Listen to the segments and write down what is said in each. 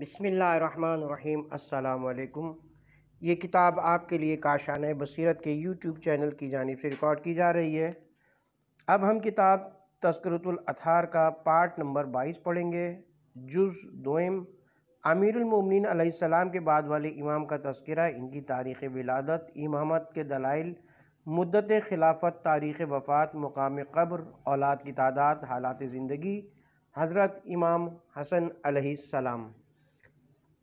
बसमीम् अल्लाम ये किताब आपके लिए काशान बसीरत के यूट्यूब चैनल की जानब से रिकॉर्ड की जा रही है अब हम किताब तस्करतुल्थार का पार्ट नंबर बाईस पढ़ेंगे जुज़ दोम आमिरमिन के बाद वाले इमाम का तस्करा इनकी तारीख़ विलादत इमामत के दलाइल मुद्दत खिलाफत तारीख़ वफ़ात मुकाम कब्र औलाद की तादाद हालात ज़िंदगी हज़रत इमाम हसन अलैहिस्सलाम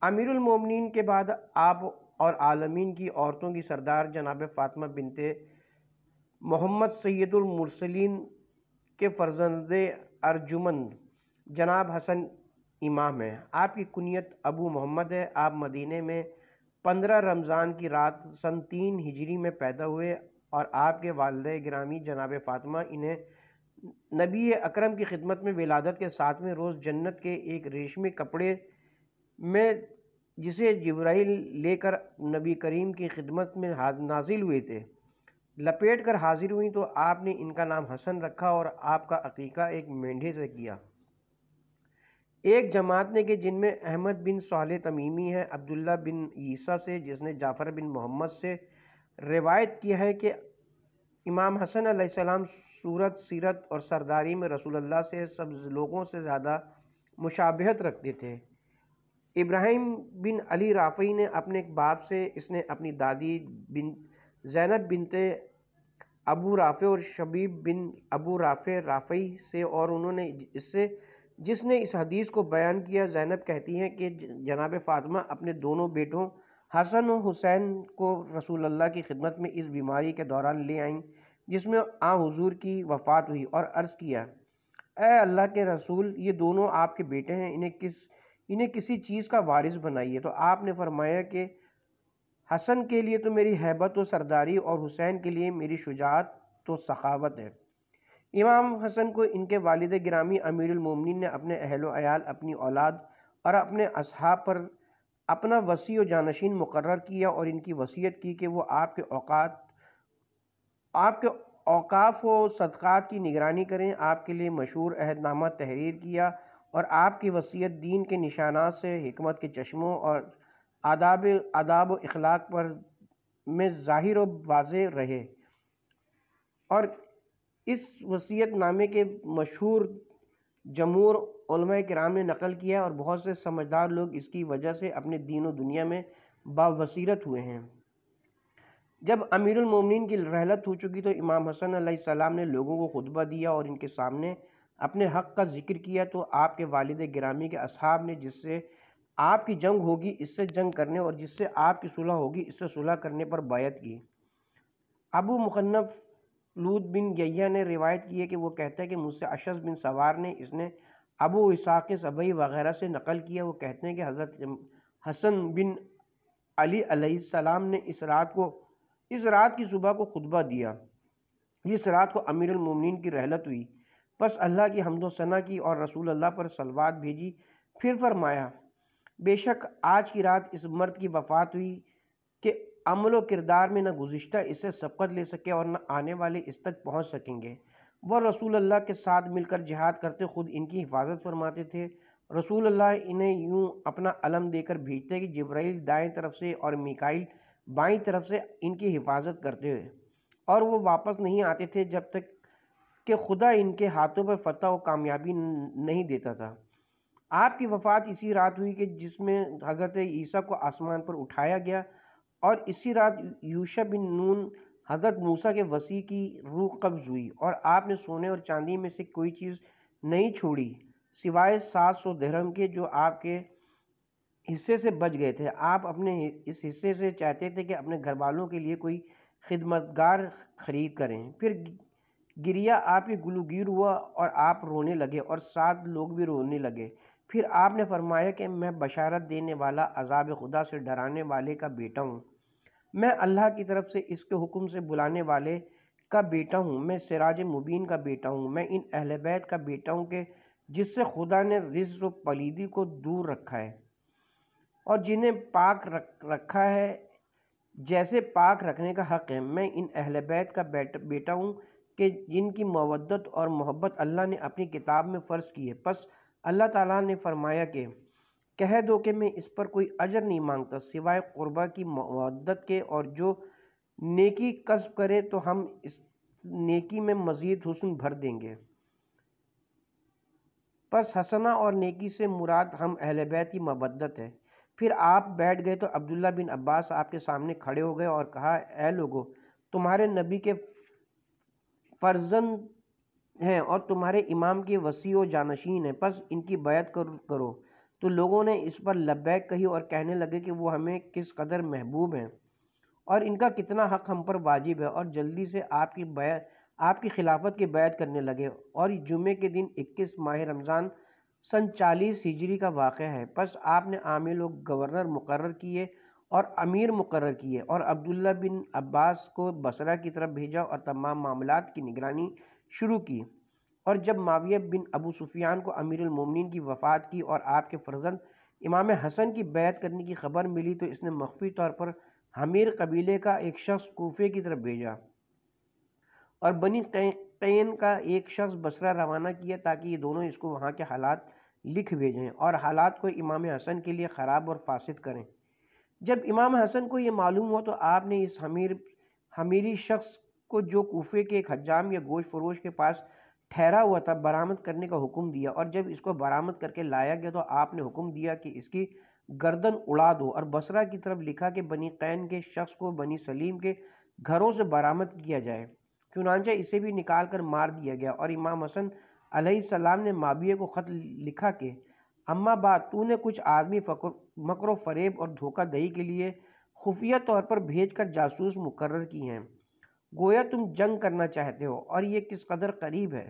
अमीरुल मोमिनीन के बाद आप और आलमीन की औरतों की सरदार जनाब फ़ातिमा बिनते मोहम्मद सैदुल मुरसलीन के फर्जंद अर्जुमन जनाब हसन इमाम हैं आपकी कुनियत अबू मोहम्मद है आप मदीने में पंद्रह रमज़ान की रात सन तीन हिजरी में पैदा हुए और आपके वालद ग्रामी जनाब फ़ातिमा इन्हें नबी अकरम की खिदमत में विलादत के सातवें रोज़ जन्नत के एक रेशमी कपड़े में जिसे जब्राइल लेकर नबी करीम की खिदमत में नाजिल हुए थे लपेट कर हाजिर हुई तो आपने इनका नाम हसन रखा और आपका अकीका एक मेंढे से किया एक जमात ने कि जिनमें अहमद बिन सहल तमीमी है अब्दुल्ला बिन ईसा से जिसने जाफ़र बिन मोहम्मद से रिवायत किया है कि इमाम हसन आसमाम सूरत सीरत और सरदारी में रसूलुल्लाह से सब लोगों से ज़्यादा मुशाबहत रखते थे इब्राहिम बिन अली राफ़ी ने अपने एक बाप से इसने अपनी दादी बिन जैनब बिनते अबू राफ़े और शबीब बिन अबू राफ़े राफ़ी से और उन्होंने इससे जिसने इस हदीस को बयान किया जैनब कहती हैं कि जनाब फातिमा अपने दोनों बेटों हसन और हुसैन को रसूल अल्लाह की खिदमत में इस बीमारी के दौरान ले आईं जिसमें आ हुजूर की वफ़ात हुई और अर्ज़ किया अल्लाह के रसूल ये दोनों आपके बेटे हैं इन्हें किस इन्हें किसी चीज़ का वारिस बनाइए तो आपने फरमाया कि हसन के लिए तो मेरी हैबत व सरदारी और हुसैन के लिए मेरी शुजात तो सखावत है इमाम हसन को इनके वालद ग्रामी अमीरमिन ने अपने अहल वयाल अपनी औलाद और अपने असहाब पर अपना वसी व जानशीन मुकर किया और इनकी वसीयत की कि वो आपके औकात आपके औकाफ व सदक़ात की निगरानी करें आपके लिए मशहूर अहदनामा तहरीर किया और आपकी वसीयत दीन के निशाना से हमत के चश्मों और आदाब आदाब अखलाक पर में ज़ाहिर व वाज रहे और इस वसीयत नामे के मशहूर जमूर कराम ने नकल किया और बहुत से समझदार लोग इसकी वजह से अपने दीन और दुनिया में बासीरत हुए हैं जब अमीरमिन की रहलत हो चुकी तो इमाम हसन सलाम ने लोगों को खुतबा दिया और इनके सामने अपने हक़ का जिक्र किया तो आपके वालिद ग्रामी के असहाब ने जिससे आपकी जंग होगी इससे जंग करने और जिससे आपकी सुलह होगी इससे सुलह करने पर बायत की अबू मुखनफ लूद बिन गैया ने रिवायत की है कि वो कहते हैं कि मुझसे अशस बिन सवार ने इसने अबू इसाक सबई वगैरह से नकल किया वो कहते हैं कि हज़रत हसन बिन अली सलाम ने इस रात को इस रात की सुबह को खुतबा दिया इस रात को अमीर की रहलत हुई बस अल्लाह की हमदोसना की और रसूल अल्लाह पर सलवात भेजी फिर फरमाया बेशक आज की रात इस मर्द की वफात हुई कि अमल व किरदार में न गुज्त इसे सबकत ले सके और न आने वाले इस तक पहुँच सकेंगे वह रसूल अल्लाह के साथ मिलकर जिहाद करते खुद इनकी हिफाजत फरमाते थे रसूल अल्लाह इन्हें यूँ अपना अलम देकर भेजते कि जब्राइल दाएं तरफ से और मिकाइल बाईं तरफ से इनकी हिफाजत करते हुए और वो वापस नहीं आते थे जब तक कि खुदा इनके हाथों पर फतह और कामयाबी नहीं देता था आपकी वफ़ात इसी रात हुई कि जिसमें हज़रत ईसा को आसमान पर उठाया गया और इसी रात यूशा बिन नून हज़रत मूसा के वसी की रूह कब्ज़ हुई और आपने सोने और चांदी में से कोई चीज़ नहीं छोड़ी सिवाय सात सौ धर्म के जो आपके हिस्से से बच गए थे आप अपने इस हिस्से से चाहते थे कि अपने घर वालों के लिए कोई खिदमतगार ख़रीद करें फिर गिरिया आपके गुलगिर हुआ और आप रोने लगे और सात लोग भी रोने लगे फिर आपने फरमाया कि मैं बशारत देने वाला अजाब खुदा से डराने वाले का बेटा हूँ मैं अल्लाह की तरफ से इसके हुक्म से बुलाने वाले का बेटा हूँ मैं सिराज मुबीन का बेटा हूँ मैं इन अहल बैत का बेटा हूँ कि जिससे खुदा ने रिज व पलीदी को दूर रखा है और जिन्हें पाक रख रखा है जैसे पाक रखने का हक़ है मैं इन अहल बैत का बेटा हूँ कि जिनकी मवदत और मोहब्बत अल्लाह ने अपनी किताब में फ़र्ज़ की है बस अल्लाह ताला ने फरमाया कि कह दो कि मैं इस पर कोई अजर नहीं मांगता सिवाय क़ुरबा की मवदत के और जो नेकी कस्ब करे तो हम इस नेकी में मज़ीद हुसन भर देंगे बस हसना और नेकी से मुराद हम अहल बैत की मवदत है फिर आप बैठ गए तो अब्दुल्ला बिन अब्बास आपके सामने खड़े हो गए और कहा ए लोगो तुम्हारे नबी के फ़र्जन हैं और तुम्हारे इमाम के वसी व जानशीन हैं बस इनकी बैत करो तो लोगों ने इस पर लब्बैक कही और कहने लगे कि वो हमें किस कदर महबूब हैं और इनका कितना हक हम पर वाजिब है और जल्दी से आपकी बैत आपकी खिलाफत की बैत करने लगे और जुमे के दिन 21 माह रमज़ान सन चालीस हिजरी का वाक़ है बस आपने आमिर लोग गवर्नर मुकर किए और अमीर मुकर किए और अब्दुल्ला बिन अब्बास को बसरा की तरफ भेजा और तमाम मामला की निगरानी शुरू की और जब माविया बिन अबू सुफियान को अमीरमिन की वफ़ात की और आपके फर्जंद इमाम हसन की बैत करने की खबर मिली तो इसने मख्फी तौर पर हमीर कबीले का एक शख्स कोफे की तरफ भेजा और बनी कैन का एक शख्स बसरा रवाना किया ताकि ये दोनों इसको वहाँ के हालात लिख भेजें और हालात को इमाम हसन के लिए ख़राब और फासद करें जब इमाम हसन को ये मालूम हुआ तो आपने इस हमीर हमीरी शख्स को जो कोफे के एक हजाम या गोश फरोश के पास ठहरा हुआ था बरामद करने का हुक्म दिया और जब इसको बरामद करके लाया गया तो आपने हुक्म दिया कि इसकी गर्दन उड़ा दो और बसरा की तरफ लिखा कि बनी कैन के शख्स को बनी सलीम के घरों से बरामद किया जाए चुनानचा इसे भी निकाल कर मार दिया गया और इमाम हसन सलाम ने माबिया को ख़त लिखा के अम्मा बात तूने कुछ आदमी मकर फरेब और धोखा दही के लिए खुफिया तौर पर भेज कर जासूस मुकर की हैं गोया तुम जंग करना चाहते हो और ये किस कदर करीब है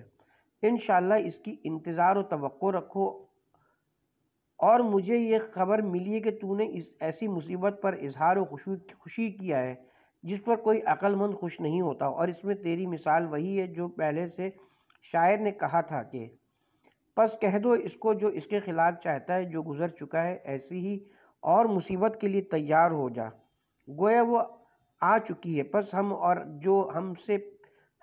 इन इसकी इंतज़ार और तो रखो और मुझे ये खबर मिली है कि तूने इस ऐसी मुसीबत पर इजहार व खुशी खुशी किया है जिस पर कोई अक्लमंद खुश नहीं होता और इसमें तेरी मिसाल वही है जो पहले से शायर ने कहा था कि बस कह दो इसको जो इसके ख़िलाफ़ चाहता है जो गुज़र चुका है ऐसी ही और मुसीबत के लिए तैयार हो जा गोया वो आ चुकी है बस हम और जो हमसे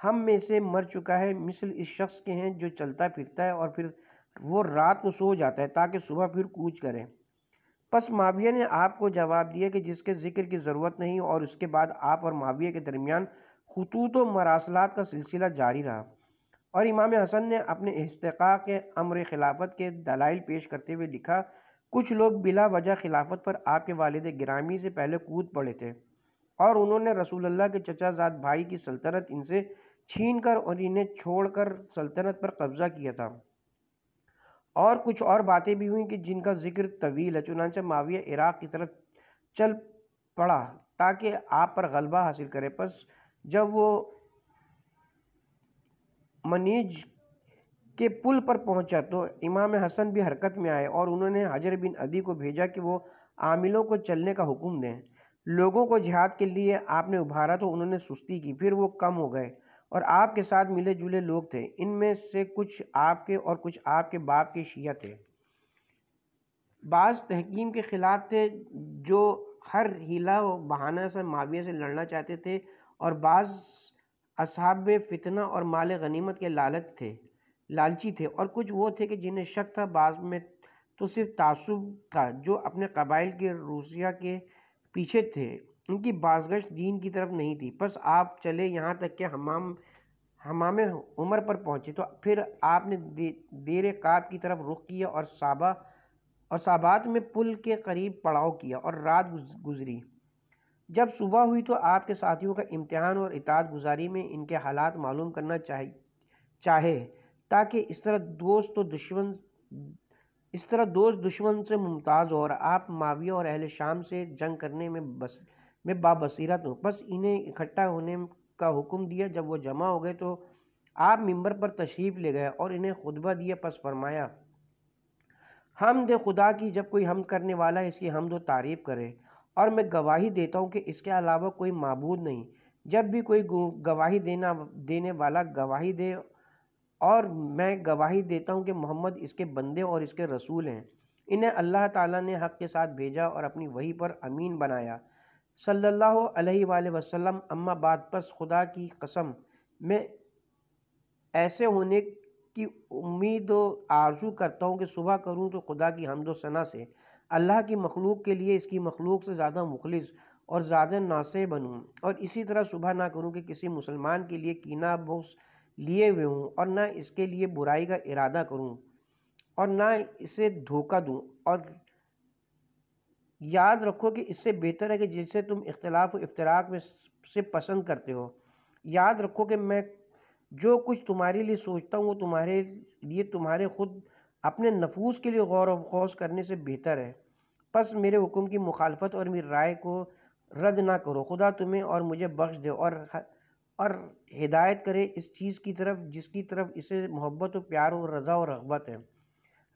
हम में से मर चुका है मिसल इस शख्स के हैं जो चलता फिरता है और फिर वो रात को सो जाता है ताकि सुबह फिर कूच करें बस माविया ने आपको जवाब दिया कि जिसके ज़िक्र की ज़रूरत नहीं और उसके बाद आप और माविया के दरमियान खतूत व मरासलात का सिलसिला जारी रहा और इमाम हसन ने अपने इस्तक़ के अमर खिलाफत के दलाइल पेश करते हुए लिखा कुछ लोग बिला वजह खिलाफत पर आपके वालद ग्रामी से पहले कूद पड़े थे और उन्होंने रसूलुल्लाह के चचाजाद भाई की सल्तनत इनसे छीन कर और इन्हें छोड़कर सल्तनत पर कब्ज़ा किया था और कुछ और बातें भी हुई कि जिनका जिक्र तवील है चुनानचा माविया इराक़ की तरफ चल पड़ा ताकि आप पर गलबा हासिल करें बस जब वो मनीज़ के पुल पर पहुंचा तो इमाम हसन भी हरकत में आए और उन्होंने हाजर बिन अदी को भेजा कि वो आमिलों को चलने का हुक्म दें लोगों को जिहाद के लिए आपने उभारा तो उन्होंने सुस्ती की फिर वो कम हो गए और आपके साथ मिले जुले लोग थे इनमें से कुछ आपके और कुछ आपके बाप के शिया थे बाज़ तहकीम के ख़िलाफ़ थे जो हर हीला व बहाना से माविया से लड़ना चाहते थे और बाज़ असहाब फितना और माल गनीमत के लालच थे लालची थे और कुछ वो थे कि जिन्हें शक था बाद में तो सिर्फ तासुब था जो अपने कबाइल के रूसिया के पीछे थे इनकी बाजगश दीन की तरफ नहीं थी बस आप चले यहाँ तक कि हमाम हमाम उम्र पर पहुँचे तो फिर आपने दे, देर काब की तरफ रुख किया और साबा और साबात में पुल के करीब पड़ाव किया और रात गुजरी जब सुबह हुई तो आपके साथियों का इम्तहान और इताद गुजारी में इनके हालात मालूम करना चाहिए चाहे ताकि इस तरह दोस्त तो दुश्मन इस तरह दोस्त दुश्मन से मुमताज़ और आप माविया और अहल शाम से जंग करने में बस में बाबसीरत हो बस इन्हें इकट्ठा होने का हुक्म दिया जब वो जमा हो गए तो आप मंबर पर तशरीफ़ ले गए और इन्हें खुतबा दिया पस फरमाया हम दे खुदा की जब कोई हम करने वाला इसकी दो तारीफ़ करे और मैं गवाही देता हूँ कि इसके अलावा कोई मबूद नहीं जब भी कोई गवाही देना देने वाला गवाही दे और मैं गवाही देता हूँ कि मोहम्मद इसके बंदे और इसके रसूल हैं इन्हें अल्लाह ताला ने हक़ के साथ भेजा और अपनी वही पर अमीन बनाया सल्लल्लाहु अलैहि वसल्लम अम्मा बाद पस खुदा की कसम मैं ऐसे होने की उम्मीद आरजू करता हूँ कि सुबह करूँ तो खुदा की हमदोसना से अल्लाह की मखलूक के लिए इसकी मखलूक से ज़्यादा मुखलिस और ज़्यादा नासे बनूँ और इसी तरह सुबह ना करूँ कि किसी मुसलमान के लिए कीना बोस लिए हुए हूँ और ना इसके लिए बुराई का इरादा करूँ और ना इसे धोखा दूँ और याद रखो कि इससे बेहतर है कि जिससे तुम इख्तलाफ इफ्तराक में से पसंद करते हो याद रखो कि मैं जो कुछ तुम्हारे लिए सोचता हूँ वो तुम्हारे लिए तुम्हारे खुद अपने नफूस के लिए गौर वोश करने से बेहतर है बस मेरे हुक्म की मुखालफत और मेरी राय को रद्द ना करो खुदा तुम्हें और मुझे बख्श दे और और हिदायत करे इस चीज़ की तरफ जिसकी तरफ इसे मोहब्बत और प्यार और रज़ा और रगबत है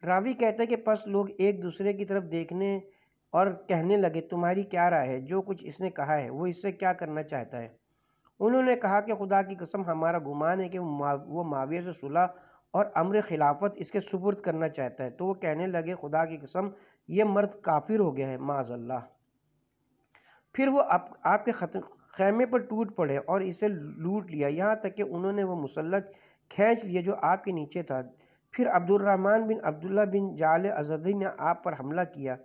रावी कहते हैं कि पस लोग एक दूसरे की तरफ देखने और कहने लगे तुम्हारी क्या राय है जो कुछ इसने कहा है वो इससे क्या करना चाहता है उन्होंने कहा कि खुदा की कसम हमारा गुमान है कि वो माविया से सुलह और अमर खिलाफत इसके सुपुर्द करना चाहता है तो वो कहने लगे खुदा की कसम ये मर्द काफिर हो गया है माजल्ला फिर वो आप, आपके खत खैमे पर टूट पड़े और इसे लूट लिया यहाँ तक कि उन्होंने वो मुसलत खींच लिया जो आपके नीचे था फिर अब्दुलरहमान बिन अब्दुल्ला बिन जाल अजदी ने आप पर हमला किया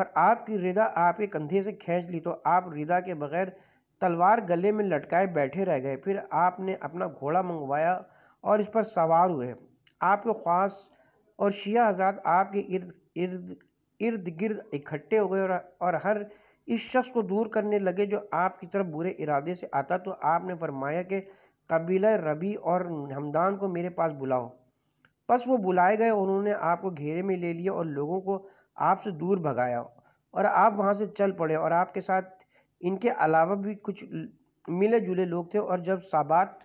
और आपकी रिदा आपके कंधे से खींच ली तो आप रिदा के बगैर तलवार गले में लटकाए बैठे रह गए फिर आपने अपना घोड़ा मंगवाया और इस पर सवार हुए आपके ख़्वास और शिया हज़रात आपके इर्द इर्द इर्द गिर्द इकट्ठे हो गए और और हर इस शख्स को दूर करने लगे जो आपकी तरफ बुरे इरादे से आता तो आपने फरमाया कि कबीला रबी और हमदान को मेरे पास बुलाओ बस वो बुलाए गए उन्होंने आपको घेरे में ले लिया और लोगों को आपसे दूर भगाया और आप वहाँ से चल पड़े और आपके साथ इनके अलावा भी कुछ मिले जुले लोग थे और जब साबात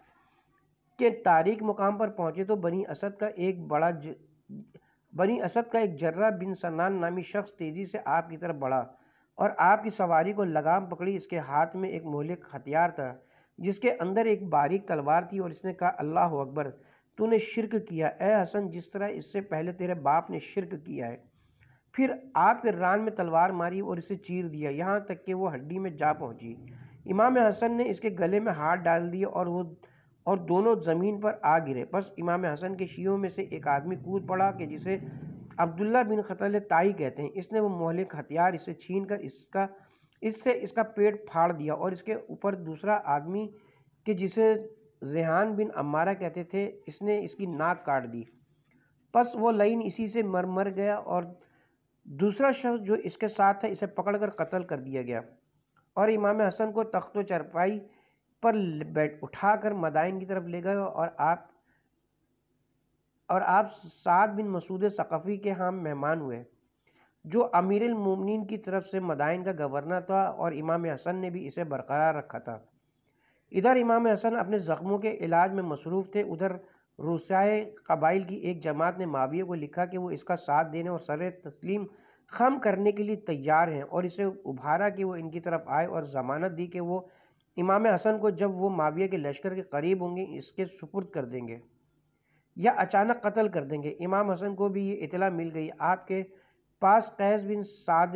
के तारिक मुकाम पर पहुंचे तो बनी असद का एक बड़ा ज... बनी असद का एक जर्रा बिन सनान नामी शख्स तेज़ी से आपकी तरफ बढ़ा और आपकी सवारी को लगाम पकड़ी इसके हाथ में एक मोहलिक हथियार था जिसके अंदर एक बारीक तलवार थी और इसने कहा अल्लाह अकबर तूने शिरक किया ए हसन जिस तरह इससे पहले तेरे बाप ने शिरक किया है फिर आपके रान में तलवार मारी और इसे चीर दिया यहाँ तक कि वो हड्डी में जा पहुँची इमाम हसन ने इसके गले में हाथ डाल दिया और वो और दोनों ज़मीन पर आ गिरे बस इमाम हसन के शीयों में से एक आदमी कूद पड़ा कि जिसे अब्दुल्ला बिन खतल ताई कहते हैं इसने वो मोहलिक हथियार इसे छीन कर इसका इससे इसका पेट फाड़ दिया और इसके ऊपर दूसरा आदमी के जिसे जहान बिन अम्मारा कहते थे इसने इसकी नाक काट दी बस वो लाइन इसी से मर मर गया और दूसरा शख्स जो इसके साथ था इसे पकड़कर कत्ल कर दिया गया और इमाम हसन को तख्त चरपाई पर बैठ उठाकर मदाइन की तरफ ले गए और आप और आप साद बिन मसूद सक़फ़ी के हम मेहमान हुए जो अमीर अमीरमिन की तरफ से मदाइन का गवर्नर था और इमाम हसन ने भी इसे बरकरार रखा था इधर इमाम हसन अपने ज़ख्मों के इलाज में मसरूफ़ थे उधर रूसाए कबाइल की एक जमात ने माविये को लिखा कि वो इसका साथ देने और सर तस्लीम खम करने के लिए तैयार हैं और इसे उभारा कि वो इनकी तरफ आए और ज़मानत दी कि वो इमाम हसन को जब वो माविया के लश्कर के करीब होंगे इसके सुपुर्द कर देंगे या अचानक कत्ल कर देंगे इमाम हसन को भी ये इतला मिल गई आपके पास कैस बिन साद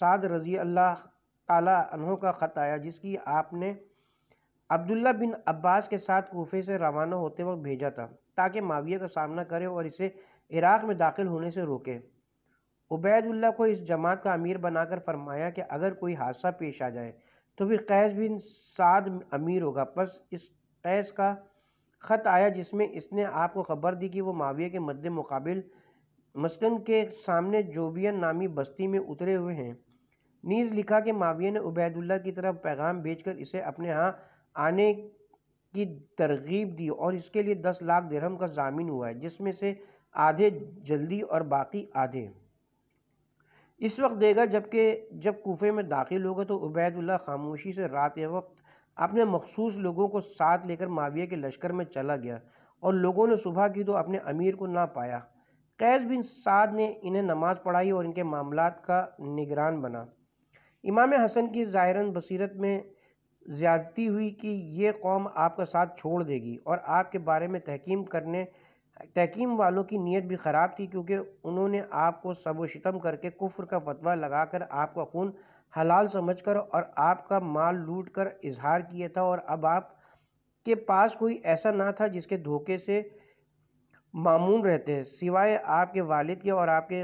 साद रजी अल्लाह तहों का ख़त आया जिसकी आपने अब्दुल्ला बिन अब्बास के साथ कोफे से रवाना होते वक्त भेजा था ताकि माविया का सामना करे और इसे इराक़ में दाखिल होने से रोके उबैदुल्ला को इस जमात का अमीर बनाकर फरमाया कि अगर कोई हादसा पेश आ जाए तो फिर कैस बिन साद अमीर होगा बस इस कैस का ख़त आया जिसमें इसने आपको खबर दी कि वो माविया के मद्दे मुकाबिल मस्कन के सामने जोबियन नामी बस्ती में उतरे हुए हैं नीज़ लिखा कि माविया ने उबैदुल्ला की तरफ पैगाम भेजकर इसे अपने यहाँ आने की तरगीब दी और इसके लिए दस लाख दरहम का जामिन हुआ है जिसमें से आधे जल्दी और बाकी आधे इस वक्त देगा जबकि जब कोफे में दाखिल होगा तो उबैदुल्ला खामोशी से रात वक्त अपने मखसूस लोगों को साथ लेकर माविया के लश्कर में चला गया और लोगों ने सुबह की तो अपने अमीर को ना पाया कैस बिन साद ने इन्हें नमाज पढ़ाई और इनके मामला का निगरान बना इमाम हसन की ज़ाहिरा बसीरत में ज़्यादती हुई कि ये कौम आपका साथ छोड़ देगी और आपके बारे में तहकीम करने तहकीम वालों की नीयत भी ख़राब थी क्योंकि उन्होंने आपको सब शितम करके कुफ्र का फतवा लगाकर आपका खून हलाल समझकर और आपका माल लूट कर इजहार किया था और अब आप के पास कोई ऐसा ना था जिसके धोखे से मामून रहते हैं सिवाय आपके वालिद के और आपके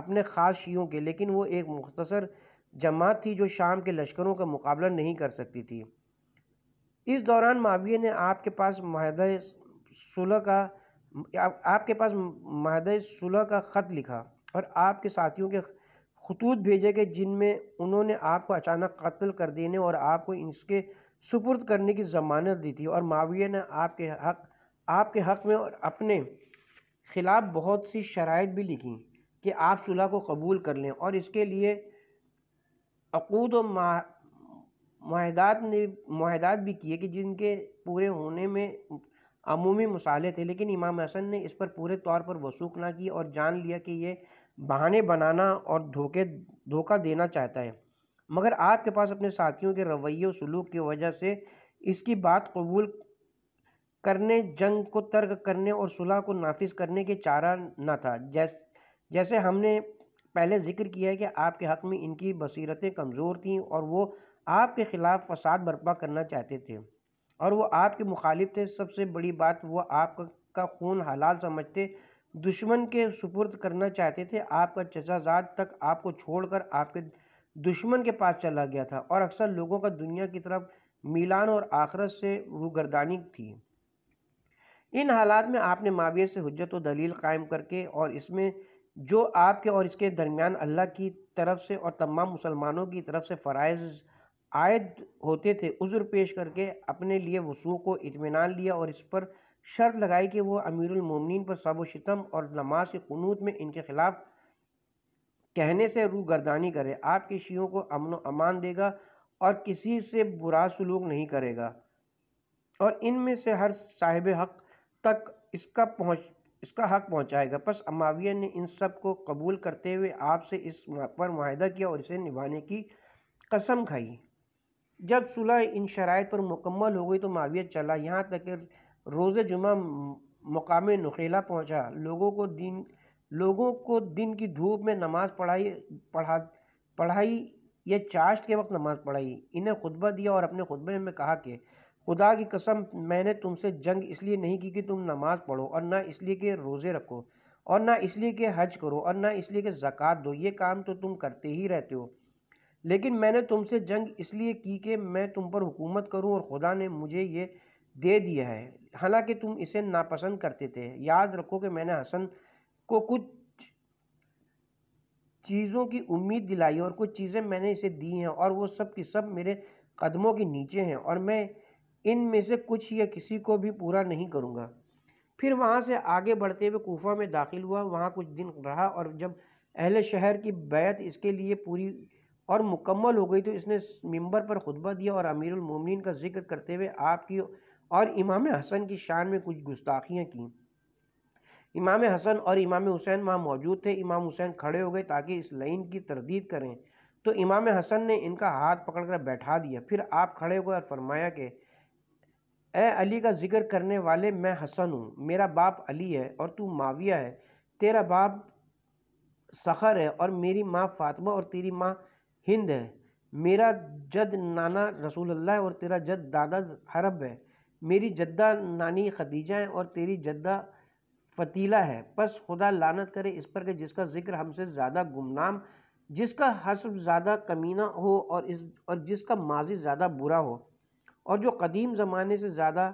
अपने ख़ास शीयों के लेकिन वो एक मुख्तसर जमात थी जो शाम के लश्करों का मुकाबला नहीं कर सकती थी इस दौरान माविया ने आपके पास माह सुलह का आपके पास माहद सुलह का ख़त लिखा और आपके साथियों के खतूत भेजे गए जिनमें उन्होंने आपको अचानक कत्ल कर देने और आपको इसके सुपुर्द करने की ज़मानत दी थी और माविया ने आपके हक आपके हक़ में और अपने ख़िलाफ़ बहुत सी शराइ भी लिखी कि आप सुलह को कबूल कर लें और इसके लिए अकूद और माहदात ने माहदात भी किए कि जिनके पूरे होने में अमूमी मसाले थे लेकिन इमाम हसन ने इस पर पूरे तौर पर वसूख ना की और जान लिया कि ये बहाने बनाना और धोखे धोखा देना चाहता है मगर आपके पास अपने साथियों के रवैये सलूक की वजह से इसकी बात कबूल करने जंग को तर्क करने और सुलह को नाफिज करने के चारा ना था जैस जैसे हमने पहले जिक्र किया है कि आपके हक़ में इनकी बसीरतें कमज़ोर थीं और वो आपके ख़िलाफ़ फसाद बर्पा करना चाहते थे और वो आपके मुखालिफ थे सबसे बड़ी बात वो आपका खून हलाल समझते दुश्मन के सुपुर्द करना चाहते थे आपका चचाजाद तक आपको छोड़कर आपके दुश्मन के पास चला गया था और अक्सर लोगों का दुनिया की तरफ मिलान और आखरत से गर्दानी थी इन हालात में आपने माविया से हजत व दलील कायम करके और इसमें जो आपके और इसके दरमियान अल्लाह की तरफ से और तमाम मुसलमानों की तरफ से फ़रज़ आयद होते थे उज़्र पेश करके अपने लिए वसूख को इत्मीनान लिया और इस पर शर्त लगाई कि वह अमीरमिन पर सब शितम और नमाज के क़नूत में इनके ख़िलाफ़ कहने से गर्दानी करे आपके शियों को अमन अमान देगा और किसी से बुरा सलूक नहीं करेगा और इनमें से हर साहिब हक तक इसका पहुँच इसका हक पहुँचाएगा बस अमाविया ने इन सब को कबूल करते हुए आपसे इस पर माहदा किया और इसे निभाने की कसम खाई जब सुलह इन शराइ पर मुकम्मल हो गई तो माविया चला यहाँ तक कि रोज़ जुमा मकाम नखेला पहुँचा लोगों को दिन लोगों को दिन की धूप में नमाज़ पढ़ाई पढ़ा पढ़ाई या चाश्त के वक्त नमाज़ पढ़ाई इन्हें खुतबा दिया और अपने खुतबे में कहा कि खुदा की कसम मैंने तुमसे जंग इसलिए नहीं की कि तुम नमाज़ पढ़ो और ना इसलिए कि रोज़े रखो और ना इसलिए कि हज करो और ना इसलिए कि जक़ात दो ये काम तो तुम करते ही रहते हो लेकिन मैंने तुमसे जंग इसलिए की कि मैं तुम पर हुकूमत करूं और खुदा ने मुझे ये दे दिया है हालांकि तुम इसे नापसंद करते थे याद रखो कि मैंने हसन को कुछ चीज़ों की उम्मीद दिलाई और कुछ चीज़ें मैंने इसे दी हैं और वो सब की सब मेरे कदमों के नीचे हैं और मैं इन में से कुछ या किसी को भी पूरा नहीं करूँगा फिर वहाँ से आगे बढ़ते हुए कोफा में दाखिल हुआ वहाँ कुछ दिन रहा और जब अहल शहर की बैत इसके लिए पूरी और मुकम्मल हो गई तो इसने मंबर पर खुतबा दिया और अमीरमिन का जिक्र करते हुए आपकी और इमाम हसन की शान में कुछ गुस्ताखियाँ की इमाम हसन और इमाम हुसैन वहाँ मौजूद थे इमाम हुसैन खड़े हो गए ताकि इस लाइन की तरदीद करें तो इमाम हसन ने इनका हाथ पकड़कर बैठा दिया फिर आप खड़े हो गए और फरमाया कि ए अली का जिक्र करने वाले मैं हसन हूँ मेरा बाप अली है और तू माविया है तेरा बाप सखर है और मेरी माँ फातिमा और तेरी माँ हिंद है मेरा जद नाना रसूलल्लाह है और तेरा जद दादा हरब है मेरी जद्दा नानी खदीजा है और तेरी जद्दा फतीला है बस खुदा लानत करे इस पर के जिसका जिक्र हमसे ज़्यादा गुमनाम जिसका हसब ज़्यादा कमीना हो और इस और जिसका माजी ज़्यादा बुरा हो और जो कदीम ज़माने से ज़्यादा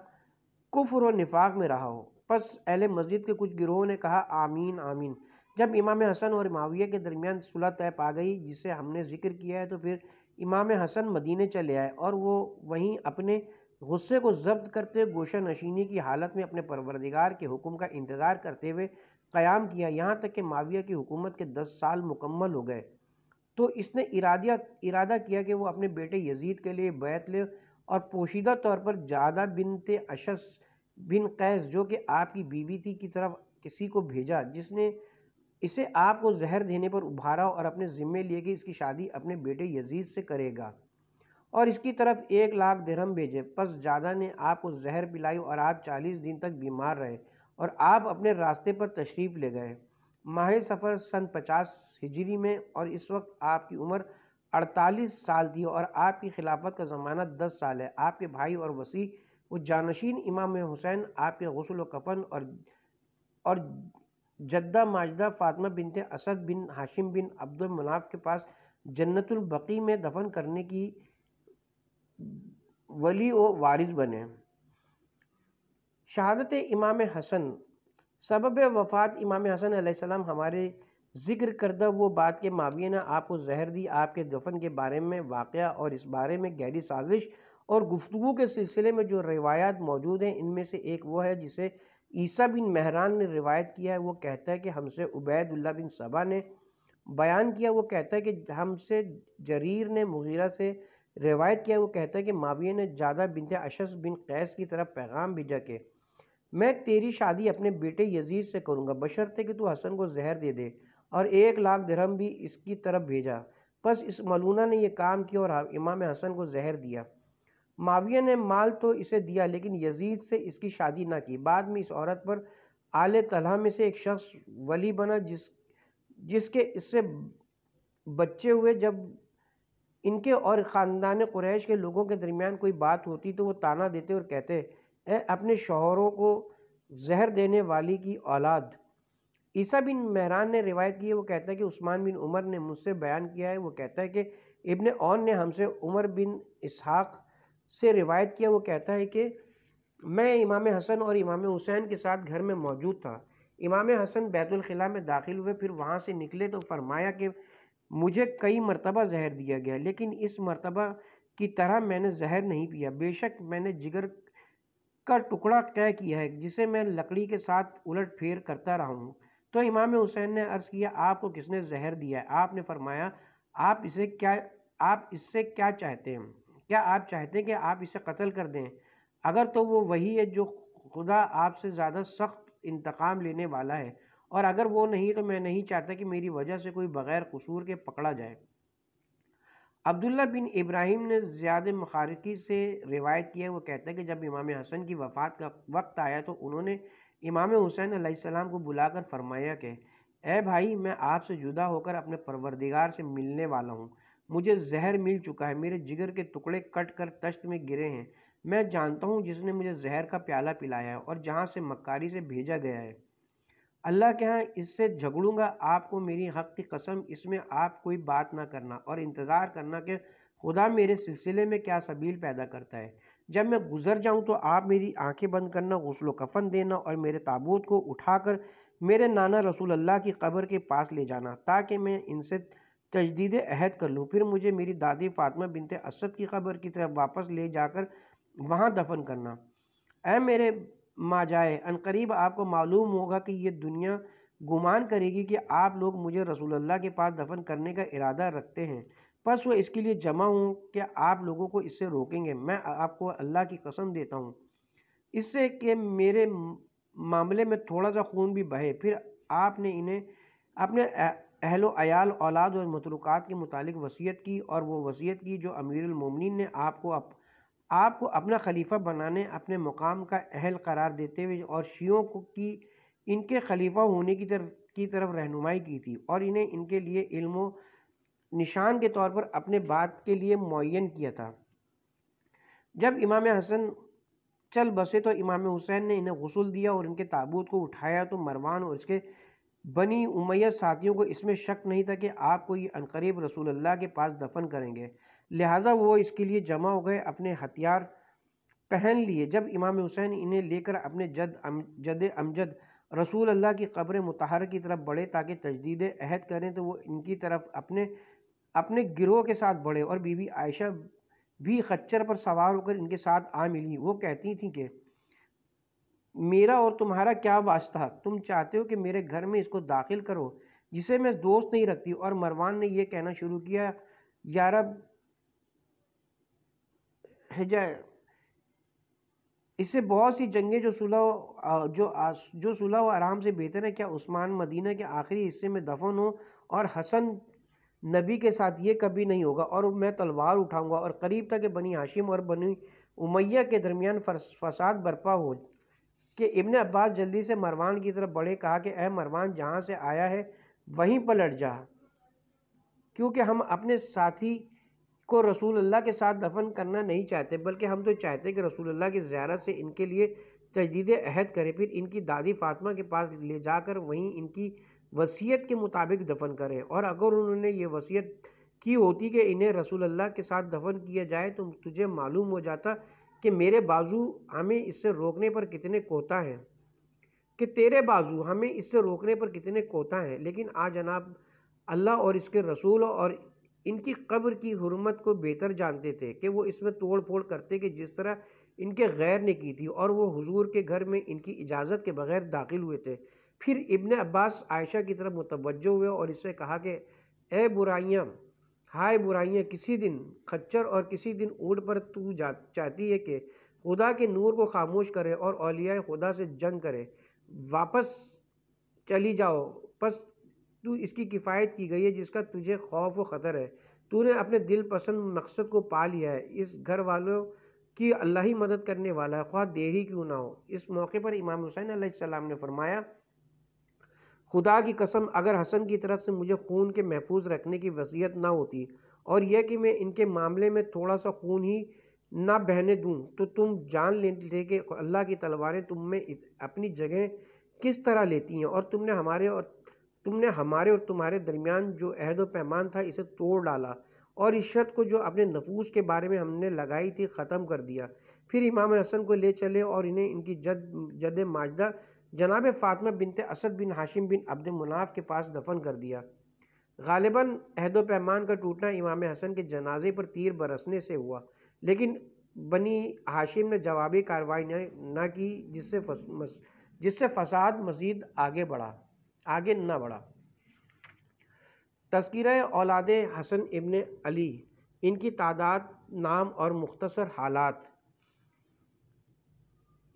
कुफर और निफाक में रहा हो बस अहल मस्जिद के कुछ गिरोहों ने कहा आमीन आमीन जब इमाम हसन और माविया के दरमियान सुलह तय पा गई जिसे हमने जिक्र किया है तो फिर इमाम हसन मदीने चले आए और वो वहीं अपने गुस्से को जब्त करते गोशा नशीनी की हालत में अपने परवरदिगार के हुक्म का इंतज़ार करते हुए क़याम किया यहाँ तक कि माविया की हुकूमत के दस साल मुकम्मल हो गए तो इसने इरादिया इरादा किया कि वो अपने बेटे यजीद के लिए बैत ले और पोशीदा तौर पर जादा बिनते अशस बिन कैस जो कि आपकी बीवी थी की तरफ किसी को भेजा जिसने इसे आपको जहर देने पर उभारा और अपने ज़िम्मे लिए कि इसकी शादी अपने बेटे यजीज से करेगा और इसकी तरफ एक लाख दरहम भेजे बस ज़्यादा ने आपको जहर पिलाई और आप चालीस दिन तक बीमार रहे और आप अपने रास्ते पर तशरीफ़ ले गए माह सफ़र सन पचास हिजरी में और इस वक्त आपकी उम्र अड़तालीस साल थी और आपकी खिलाफत का ज़माना दस साल है आपके भाई और वसी वो जानशीन इमाम हुसैन आपके गसल कफन और और जद्दा माजदा फातमा बिनते असद बिन हाशिम बिन अब्दुल मनाफ के पास जन्नतुल बकी में दफन करने की वली व वारिस बने शहादत इमाम हसन सबब वफ़ात इमाम हसन सलाम हमारे जिक्र करदा वो बात के माविया ने आपको जहर दी आपके दफन के बारे में वाक़ और इस बारे में गहरी साजिश और गुफ्तु के सिलसिले में जो रिवायात मौजूद हैं इनमें से एक वो है जिसे ईसा बिन मेहरान ने रिवायत किया है वो कहता है कि हमसे उबैदुल्ला बिन सबा ने बयान किया वो कहता है कि हमसे जरीर ने मुगीरा से रिवायत किया वो कहता है कि माविया ने ज़्यादा बिनते अशस बिन कैस की तरफ पैगाम भेजा के मैं तेरी शादी अपने बेटे यजीज़ से करूँगा बशरते कि तू हसन को जहर दे दे और एक लाख धर्म भी इसकी तरफ भेजा बस इस मलूना ने यह काम किया और इमाम हसन को जहर दिया माविया ने माल तो इसे दिया लेकिन यजीद से इसकी शादी ना की बाद में इस औरत पर आले तलह में से एक शख्स वली बना जिस जिसके इससे बच्चे हुए जब इनके और ख़ानदान कुरैश के लोगों के दरमियान कोई बात होती तो वो ताना देते और कहते ए अपने शोहरों को जहर देने वाली की औलाद ईसा बिन महरान ने रिवायत की है वो कहता है कि उस्मान बिन उमर ने मुझसे बयान किया है वो कहता है कि इब्न ओन ने हमसे उमर बिन इसहाक़ से रिवायत किया वो कहता है कि मैं इमाम हसन और इमाम हुसैन के साथ घर में मौजूद था इमाम हसन बैतुलखिला में दाखिल हुए फिर वहाँ से निकले तो फरमाया कि मुझे कई मरतबा जहर दिया गया लेकिन इस मरतबा की तरह मैंने जहर नहीं पिया बेशक मैंने जिगर का टुकड़ा तय किया है जिसे मैं लकड़ी के साथ उलट फेर करता रहा हूँ तो इमाम हुसैन ने अर्ज़ किया आपको किसने जहर दिया है आपने फरमाया आप इसे क्या आप इससे क्या चाहते हैं क्या आप चाहते हैं कि आप इसे कत्ल कर दें अगर तो वो वही है जो खुदा आपसे ज़्यादा सख्त इंतकाम लेने वाला है और अगर वो नहीं तो मैं नहीं चाहता कि मेरी वजह से कोई बग़ैर कसूर के पकड़ा जाए अब्दुल्ला बिन इब्राहिम ने ज़्यादा मखारकी से रिवायत किया वो कहता है कि जब इमाम हसन की वफ़ात का वक्त आया तो उन्होंने इमाम हुसैन आसमाम को बुलाकर फरमाया कि ए भाई मैं आपसे जुदा होकर अपने परवरदिगार से मिलने वाला हूँ मुझे जहर मिल चुका है मेरे जिगर के टुकड़े कट कर तश्त में गिरे हैं मैं जानता हूँ जिसने मुझे जहर का प्याला पिलाया है और जहाँ से मक्कारी से भेजा गया है अल्लाह के यहाँ इससे झगड़ूंगा आपको मेरी हक की कसम इसमें आप कोई बात ना करना और इंतज़ार करना कि खुदा मेरे सिलसिले में क्या सबील पैदा करता है जब मैं गुजर जाऊँ तो आप मेरी आंखें बंद करना गसल कफन देना और मेरे ताबूत को उठाकर मेरे नाना रसूल अल्लाह की कब्र के पास ले जाना ताकि मैं इनसे तजदीद अहद कर लूँ फिर मुझे मेरी दादी फातमा बिनते असद की ख़बर की तरफ वापस ले जाकर वहाँ दफन करना ए मेरे माँ जाए अनकरीब आपको मालूम होगा कि यह दुनिया गुमान करेगी कि आप लोग मुझे अल्लाह के पास दफन करने का इरादा रखते हैं बस वो इसके लिए जमा हूँ कि आप लोगों को इससे रोकेंगे मैं आपको अल्लाह की कसम देता हूँ इससे कि मेरे मामले में थोड़ा सा खून भी बहे फिर आपने इन्हें अपने अहल अयाल औलाद और मतलूक़ात के मुतालिक वसीयत की और वो वसीयत की जो अमीरमिन ने आपको अप, आपको अपना खलीफा बनाने अपने मुकाम का अहल करार देते हुए और शियों को की इनके खलीफा होने की तरफ की तरफ रहनुमाई की थी और इन्हें इनके लिए इल्मो निशान के तौर पर अपने बात के लिए मुन किया था जब इमाम हसन चल बसे तो इमाम हुसैन ने इन्हें गसल दिया और इनके ताबूत को उठाया तो मरवान और इसके बनी उमैया साथियों को इसमें शक नहीं था कि आपको ये अनकरीब रसूल अल्लाह के पास दफन करेंगे लिहाजा वो इसके लिए जमा हो गए अपने हथियार पहन लिए जब इमाम हुसैन इन्हें लेकर अपने जद अम, जद अमजद रसूल अल्लाह की कब्र मतहर की तरफ बढ़े ताकि तजदीद अहद करें तो वो इनकी तरफ अपने अपने गिरोह के साथ बढ़े और बीवी आयशा भी खच्चर पर सवार होकर इनके साथ आ मिली वो कहती थी कि मेरा और तुम्हारा क्या वास्ता तुम चाहते हो कि मेरे घर में इसको दाखिल करो जिसे मैं दोस्त नहीं रखती और मरवान ने यह कहना शुरू किया यार हजा इससे बहुत सी जंगें जो सुलह जो जो सुलह व आराम से बेहतर है क्या उस्मान मदीना के आखिरी हिस्से में दफन हो और हसन नबी के साथ ये कभी नहीं होगा और मैं तलवार उठाऊंगा और करीब तक बनी हाशिम और बनी उमैया के दरमियान फसाद बर्पा हो कि इबन अब्बास जल्दी से मरवान की तरफ बढ़े कहा कि अह मरवान जहाँ से आया है वहीं पलट जा क्योंकि हम अपने साथी को रसूल अल्लाह के साथ दफन करना नहीं चाहते बल्कि हम तो चाहते कि रसूल अल्लाह की ज्यारत से इनके लिए तजदीद अहद करें फिर इनकी दादी फातिमा के पास ले जाकर वहीं इनकी वसीयत के मुताबिक दफन करें और अगर उन्होंने ये वसीयत की होती कि इन्हें रसूल अल्लाह के साथ दफन किया जाए तो तुझे मालूम हो जाता कि मेरे बाजू हमें इससे रोकने पर कितने कोता है कि तेरे बाजू हमें इससे रोकने पर कितने कोता है लेकिन आज जनाब अल्लाह और इसके रसूल और इनकी कब्र की हरमत को बेहतर जानते थे कि वो इसमें तोड़ फोड़ करते कि जिस तरह इनके गैर ने की थी और वो हुजूर के घर में इनकी इजाज़त के बगैर दाखिल हुए थे फिर इब्ने अब्बास आयशा की तरफ मुतवजह हुए और इससे कहा कि ए बुराइयाँ हाय बुराइयाँ किसी दिन खच्चर और किसी दिन ऊँट पर तू जा चाहती है कि खुदा के नूर को खामोश करे और अलिया खुदा से जंग करे वापस चली जाओ बस तू इसकी किफ़ायत की गई है जिसका तुझे खौफ व ख़तर है तूने अपने दिल पसंद मकसद को पा लिया है इस घर वालों की अल्लाह ही मदद करने वाला है ख्वाह देरी क्यों ना हो इस मौके पर इमाम हुसैन आसमाम ने फरमाया खुदा की कसम अगर हसन की तरफ से मुझे खून के महफूज रखने की वसीयत ना होती और यह कि मैं इनके मामले में थोड़ा सा खून ही ना बहने दूं तो तुम जान लेते कि अल्लाह की तलवारें तुम में अपनी जगह किस तरह लेती हैं और तुमने हमारे और तुमने हमारे और तुम्हारे दरमियान जो अहद पैमान था इसे तोड़ डाला और इस शर्त को जो अपने नफूस के बारे में हमने लगाई थी ख़त्म कर दिया फिर इमाम हसन को ले चले और इन्हें इनकी जद जद माजदा जनाब फ़ातमा बिनते असद बिन हाशिम बिन अब्द मुनाफ के पास दफन कर दिया गालिबा अहदो पैमान का टूटना इमाम हसन के जनाजे पर तीर बरसने से हुआ लेकिन बनी हाशिम ने जवाबी कार्रवाई न की जिससे फस, मस, जिससे फसाद मजीद आगे बढ़ा आगे न बढ़ा तस्कर औलाद हसन इबन अली इनकी तादाद नाम और मुख्तसर हालात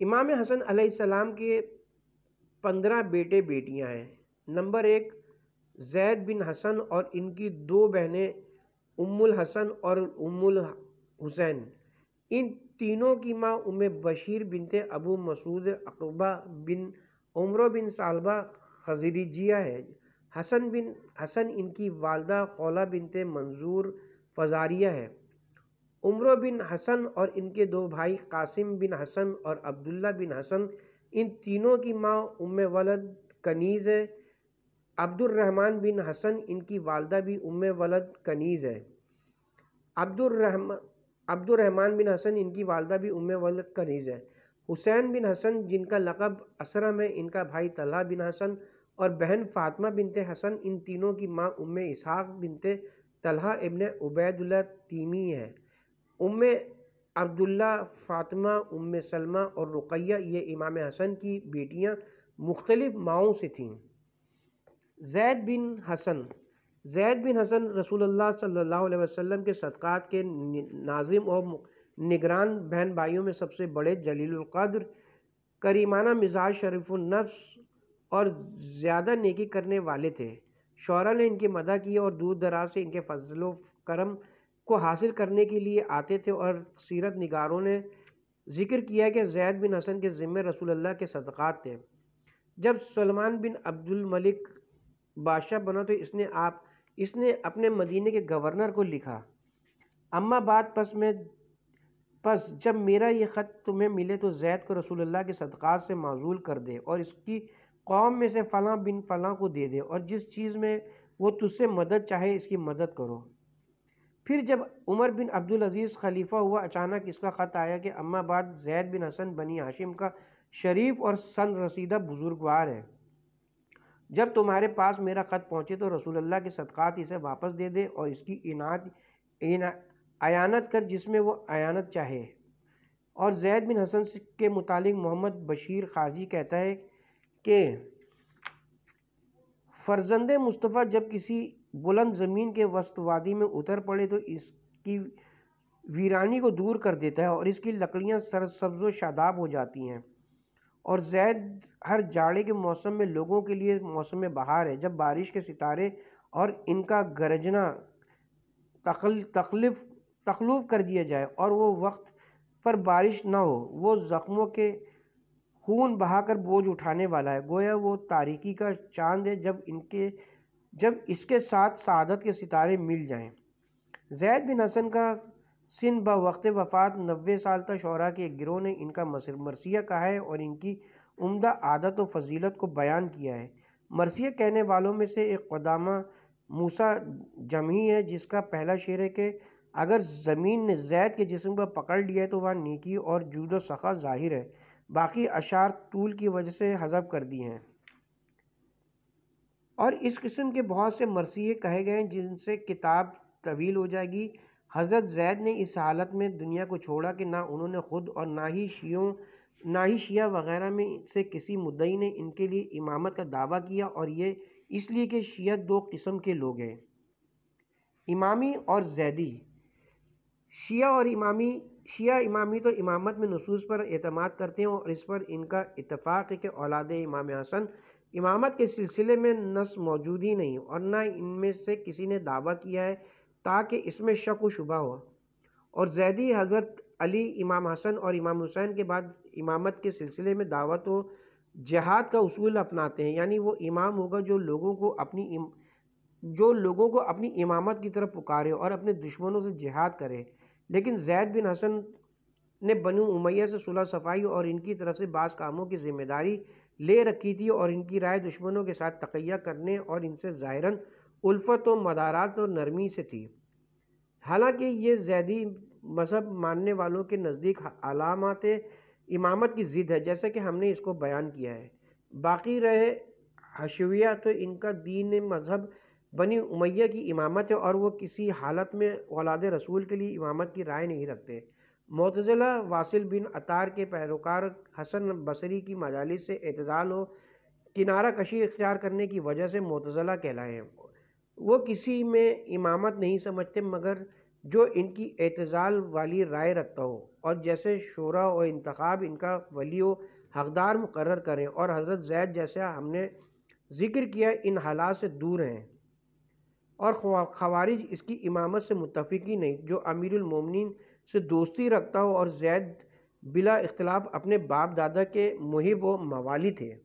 इमाम हसन अलैहिस्सलाम के पंद्रह बेटे बेटियां हैं नंबर एक जैद बिन हसन और इनकी दो बहनें उम्मुल हसन और उम्मुल हुसैन इन तीनों की माँ उम बशीर बिनते अबू मसूद अकबा बिन उम्र बिन सालबा खजरीजिया है हसन बिन हसन इनकी वालदा खौला बिनते मंजूर फजारिया है उम्र बिन हसन और इनके दो भाई कासिम बिन हसन और अब्दुल्ला बिन हसन इन तीनों की माँ उम वलद कनीज़ है अब्दुलरहमान बिन हसन इनकी वालदा भी उम वलद कनीज़ है अब्दुलरहम अब्दुलरहमान बिन हसन इनकी वालदा भी उम वलद कनीज़ है हुसैन बिन हसन जिनका लकब असरम है इनका भाई तलहा बिन हसन और बहन फातमा बिनते हसन इन तीनों की माँ उम इसहाक बिनते तलहा इबन उबैदुल्ला तीमी है उम अब्दुल्ला फ़ातिमा उम सलमा और रुकैया ये इमाम हसन की बेटियाँ मुख्तलिफ़ माओं से थीं जैद बिन हसन जैद बिन हसन रसूलुल्लाह सल्लल्लाहु अलैहि वसल्लम के सदक़ात के नाजिम और निगरान बहन भाइयों में सबसे बड़े जलीलुल्क़द्र करीमाना मिजाज शरीफुलनफ्स और ज़्यादा नेकी करने वाले थे शौरा ने इनकी मदा की और दूर दराज से इनके फजलो करम को हासिल करने के लिए आते थे और सीरत निगारों ने जिक्र किया कि जैद बिन हसन के ज़िम्मे रसूलुल्लाह के सदक़ात थे जब सलमान बिन अब्दुल मलिक बादशाह बना तो इसने आप इसने अपने मदीने के गवर्नर को लिखा अम्मा बात पस में पस जब मेरा ये ख़त तुम्हें मिले तो जैद को रसूलुल्लाह के सदक़ात से माजूल कर दे और इसकी कौम में से फ़लाँ बिन फ़लाँ को दे दे और जिस चीज़ में वो तुझसे मदद चाहे इसकी मदद करो फिर जब उमर बिन अब्दुल अजीज़ खलीफा हुआ अचानक इसका ख़त आया कि अम्माबाद जैद बिन हसन बनी हाशिम का शरीफ और सन रसीदा बुजुर्गवार है जब तुम्हारे पास मेरा ख़त पहुँचे तो रसूलुल्लाह के सदक़ात इसे वापस दे दे और इसकी इनात इना अयानत कर जिसमें वो अयानत चाहे और जैद बिन हसन के मुतालिक मोहम्मद बशीर खारजी कहता है कि फर्जंद मुस्तफ़ा जब किसी बुलंद ज़मीन के वस्त वादी में उतर पड़े तो इसकी वीरानी को दूर कर देता है और इसकी लकड़ियाँ सर सब्ज़ो शादाब हो जाती हैं और जैद हर जाड़े के मौसम में लोगों के लिए मौसम बहार है जब बारिश के सितारे और इनका गरजना तखल तखलिफ तखलूफ कर दिया जाए और वो वक्त पर बारिश ना हो वो ज़ख्मों के खून बहाकर बोझ उठाने वाला है गोया वो तारीकी का चांद है जब इनके जब इसके साथ सादत के सितारे मिल जाएं जैद बिन हसन का सिन ब वक्त वफ़ात नबे साल तक शहरा के एक गिरोह ने इनका मरसिया कहा है और इनकी उम्दा आदत व फजीलत को बयान किया है मरसिया कहने वालों में से एक कदामा मूसा जमी है जिसका पहला शेर है कि अगर ज़मीन ने जैद के जिसम पर पकड़ लिया है तो वहाँ नेकी और जूदो सखा ज़ाहिर है बाकी अशार तूल की वजह से हजब कर दिए हैं और इस किस्म के बहुत से मरसिए कहे गए हैं जिनसे किताब तवील हो जाएगी हज़रत जैद ने इस हालत में दुनिया को छोड़ा कि ना उन्होंने ख़ुद और ना ही शियों ना ही शिया वगैरह में से किसी मुद्दई ने इनके लिए इमामत का दावा किया और ये इसलिए कि शिया दो किस्म के लोग हैं इमामी और जैदी शिया और इमामी शिया इमामी तो इमामत में नसूस पर अतमाद करते हैं और इस पर इनका इतफ़ाक़ है कि औलाद इमाम हसन इमामत के सिलसिले में नस मौजूद ही नहीं और ना इनमें से किसी ने दावा किया है ताकि इसमें शक व शुबा हो और जैदी हज़रत अली इमाम हसन और इमाम हुसैन के बाद इमामत के सिलसिले में दावत व जहाद का असूल अपनाते हैं यानी वो इमाम होगा जो लोगों को अपनी इम, जो लोगों को अपनी इमामत की तरफ पुकारे और अपने दुश्मनों से जिहाद करे लेकिन जैद बिन हसन ने बनु उमैया से सुलह सफाई और इनकी तरफ से बास कामों की जिम्मेदारी ले रखी थी और इनकी राय दुश्मनों के साथ तकैया करने और इनसे ज़ाहिरन उल्फत और मदारात और नरमी से थी हालांकि ये जैदी मजहब मानने वालों के नज़दीक अलामत इमामत की ज़िद है जैसा कि हमने इसको बयान किया है बाकी रहे हशविया तो इनका दीन मज़हब बनी उमैया की इमामत है और वो किसी हालत में औलाद रसूल के लिए इमामत की राय नहीं रखते मतज़ला वासिल बिन अतार के पैरोकार हसन बसरी की मजालिस से एतजाल हो किनारा कशी इख्तियार करने की वजह से मतज़ला कहलाए हैं वो किसी में इमामत नहीं समझते मगर जो इनकी एतजाल वाली राय रखता हो और जैसे शोरा और इंतखब इनका वली हो हकदार मुकर करें और हज़रत जैद जैसे हमने ज़िक्र किया इन हालात से दूर हैं और खवारिज इसकी इमामत से मुतफ़ी नहीं जो अमीरमिन से दोस्ती रखता हो और जैद बिला इख्तलाफ अपने बाप दादा के मुहिब व मवाली थे